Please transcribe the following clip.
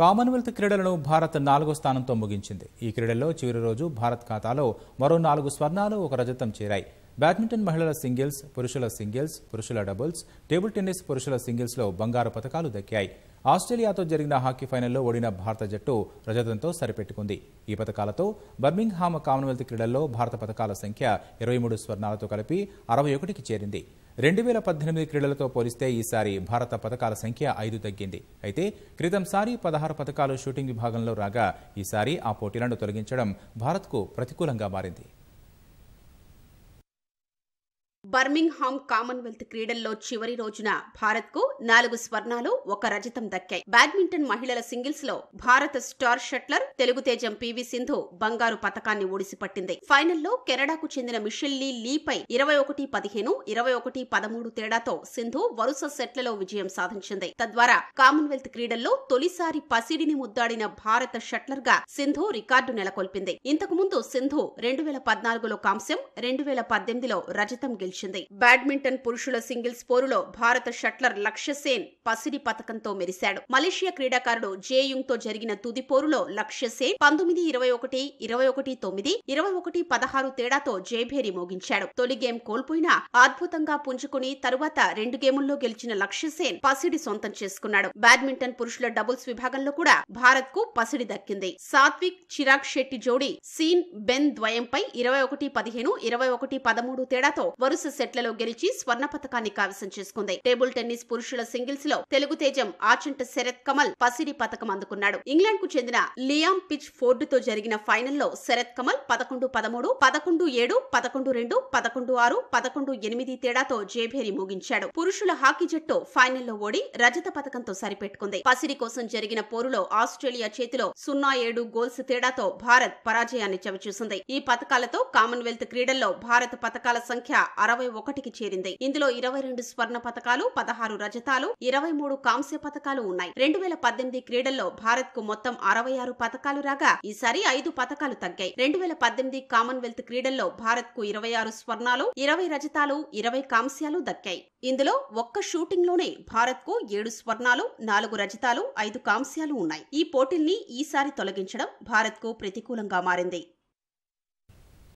Commonwealth క్రీడలను భారత్ నాలుగో స్థానంతో ముగించింది ఈ క్రీడల్లో చివరి రోజు భారత్ ఖాతాలో మరో నాలుగు స్వర్ణాలు ఒక రజతం చేరాయి బ్యాడ్మింటన్ మహిళల సింగిల్స్ పురుషుల సింగిల్స్ పురుషుల డబుల్స్ టేబుల్ టెన్నిస్ పురుషుల సింగిల్స్లో బంగారు పథకాలు దక్కాయి ఆస్ట్రేలియాతో జరిగిన హాకీ ఫైనల్లో ఓడిన భారత జట్టు రజతంతో సరిపెట్టుకుంది ఈ పథకాలతో బర్మింగ్హామ్ కామన్వెల్త్ క్రీడల్లో భారత పథకాల సంఖ్య ఇరవై మూడు స్వర్ణాలతో కలిపి అరవై ఒకటికి చేరింది రెండు వేల పద్దెనిమిది క్రీడలతో పోలిస్తే ఈసారి భారత పథకాల సంఖ్య ఐదు తగ్గింది అయితే క్రితంసారి పదహారు పథకాలు షూటింగ్ విభాగంలో రాగా ఈసారి ఆ పోటీలను తొలగించడం భారత్కు ప్రతికూలంగా మారింది బర్మింగ్హామ్ కామన్వెల్త్ క్రీడల్లో చివరి రోజున భారత్ కు నాలుగు స్వర్ణాలు ఒక రజతం దక్కాయి బ్యాడ్మింటన్ మహిళల సింగిల్స్ లో భారత స్టార్ షట్లర్ తెలుగుతేజం పివి సింధు బంగారు పతకాన్ని ఓడిసిపట్టింది ఫైనల్లో కెనడాకు చెందిన మిషెల్ లీ లీపై ఇరవై ఒకటి పదిహేను ఇరవై ఒకటి పదమూడు తేడాతో సింధు వరుస సెట్లలో విజయం సాధించింది తద్వారా కామన్వెల్త్ క్రీడల్లో తొలిసారి పసిడిని ముద్దాడిన భారత షట్లర్ గా సింధు రికార్డు నెలకొల్పింది ఇంతకుముందు సింధు రెండు వేల పద్నాలుగులో కాంస్యం రెండు వేల పద్దెనిమిదిలో రజతం గెలిచింది నిలిచింది బ్యాడ్మింటన్ పురుషుల సింగిల్స్ పోరులో భారత షట్లర్ లక్ష్యసేన్ పసిడి పథకంతో మెరిశాడు మలేషియా క్రీడాకారుడు జేయుంగ్ తో జరిగిన తుది పోరులో లక్ష్యసేన్ పంతొమ్మిది ఇరవై ఒకటి ఇరవై ఒకటి తొమ్మిది ఇరవై ఒకటి పదహారు తేడాతో జేభేరి మోగించాడు తొలి గేమ్ కోల్పోయినా అద్భుతంగా పుంజుకుని తరువాత రెండు గేముల్లో గెలిచిన లక్ష్యసేన్ పసిడి సొంతం చేసుకున్నాడు బ్యాడ్మింటన్ పురుషుల డబుల్స్ విభాగంలో కూడా భారత్ కు పసిడి దక్కింది సాత్విక్ చిరాగ్ శెట్టి జోడి సీన్ బెన్ ద్వయంపై ఇరవై ఒకటి పదిహేను ఇరవై ఒకటి పదమూడు తేడాతో వరుస సెట్లలో గెలిచి స్వర్ణ పథకాన్ని కావసం చేసుకుంది టేబుల్ టెన్నిస్ పురుషుల సింగిల్స్ లో తెలుగు తేజం ఆచంట శరత్ కమల్ పసిడి పథకం అందుకున్నాడు ఇంగ్లాండ్ కు చెందిన లియామ్ పిచ్ ఫోర్డ్ తో జరిగిన ఫైనల్లో శరత్ కమల్ పదకొండు పదమూడు పదకొండు ఏడు పదకొండు రెండు పదకొండు ఆరు పదకొండు ఎనిమిది తేడాతో జేభేరి ముగించాడు పురుషుల హాకీ జట్టు ఫైనల్లో ఓడి రజత పథకంతో సరిపెట్టుకుంది పసిడి కోసం జరిగిన పోరులో ఆస్ట్రేలియా చేతిలో సున్నా ఏడు గోల్స్ తేడాతో భారత్ పరాజయాన్ని చవిచూసింది ఈ పథకాలతో కామన్వెల్త్ క్రీడల్లో భారత పథకాల సంఖ్య అరవై యాభై ఒకటికి చేరింది ఇందులో ఇరవై రెండు స్వర్ణ పథకాలు పదహారు రజతాలు ఇరవై మూడు కాంస్య పథకాలు ఉన్నాయి రెండు వేల పద్దెనిమిది క్రీడల్లో భారత్ కు మొత్తం అరవై ఆరు పథకాలు రాగా ఈసారి ఐదు పథకాలు తగ్గాయి రెండు వేల పద్దెనిమిది కామన్వెల్త్ క్రీడల్లో భారత్ కు ఇరవై ఆరు స్వర్ణాలు ఇరవై రజతాలు ఇరవై కాంస్యాలు దక్కాయి ఇందులో ఒక్క షూటింగ్ లోనే భారత్ కు ఏడు స్వర్ణాలు నాలుగు రజతాలు ఐదు కాంస్యాలు ఉన్నాయి ఈ పోటీల్ని ఈసారి తొలగించడం భారత్ కు ప్రతికూలంగా మారింది